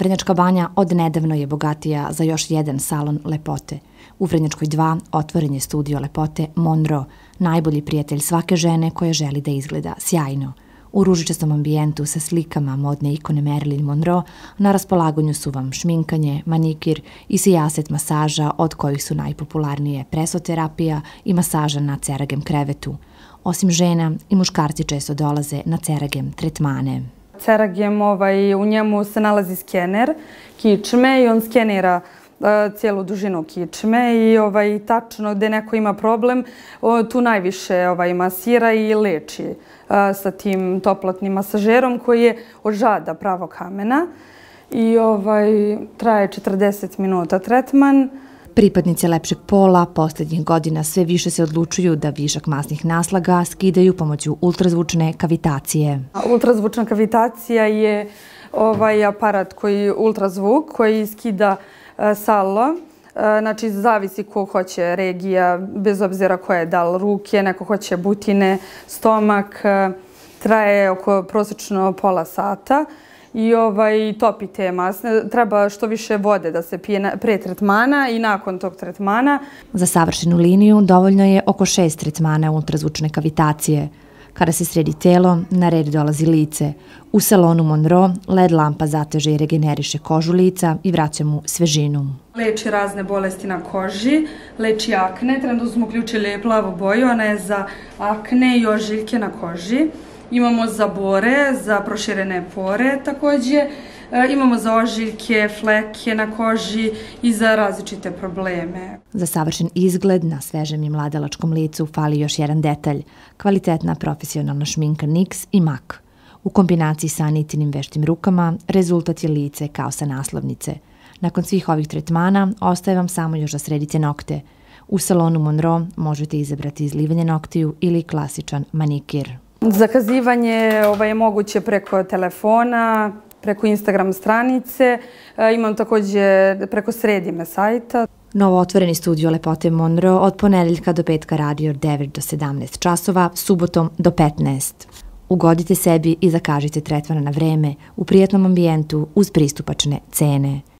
Vrnjačka banja odnedavno je bogatija za još jedan salon lepote. U Vrnjačkoj 2 otvoren je studio lepote Monro, najbolji prijatelj svake žene koja želi da izgleda sjajno. U ružičastom ambijentu sa slikama modne ikone Marilyn Monroe na raspolagonju su vam šminkanje, manikir i sijaset masaža od kojih su najpopularnije presoterapija i masaža na ceragem krevetu. Osim žena i muškarci često dolaze na ceragem tretmane. Ceragem, ovaj, u njemu se nalazi skener kičme i on skenira e, cijelu dužinu kičme i ovaj, tačno gdje neko ima problem, tu najviše ovaj, masira i leči e, sa tim toplatnim masažerom koji je od žada pravo kamena i ovaj, traje 40 minuta tretman. Pripadnice lepšeg pola posljednjih godina sve više se odlučuju da višak masnih naslaga skidaju pomoću ultrazvučne kavitacije. Ultrazvučna kavitacija je ovaj aparat koji je ultrazvuk koji skida e, salo. E, znači, zavisi ko hoće regija, bez obzira koja je dal ruke, neko hoće butine, stomak, e, traje oko prosječno pola sata i ovaj, topi tema. Treba što više vode da se pije pre tretmana i nakon tog tretmana. Za savršenu liniju dovoljno je oko šest tretmana ultrazvučne kavitacije. Kada se sredi telo, na red dolazi lice. U salonu Monroe led lampa zateže i regeneriše kožu lica i vraća mu svežinu. Leči razne bolesti na koži, leči akne, trenutno smo uključili plavu boju, ona je za akne i ožiljke na koži imamo za bore, za proširene pore takođe, e, imamo za ožiljke, fleke na koži i za različite probleme. Za savršen izgled na svežem i mladalačkom licu fali još jedan detalj, kvalitetna profesionalna šminka Nix i MAC. U kombinaciji sa nitinim veštim rukama rezultat je lice kao sa naslovnice. Nakon svih ovih tretmana ostaje vam samo još da sredite nokte. U salonu Monroe možete izabrati izlivanje noktiju ili klasičan manikir. Zakazivanje ovaj, je moguće preko telefona, preko Instagram stranice, e, imam također preko sredime sajta. Novo otvoreni studio Lepote Monroe od ponedeljka do petka radi od 9 do 17 časova, subotom do 15. Ugodite sebi i zakažite tretvana na vreme, u prijatnom ambijentu, uz pristupačne cene.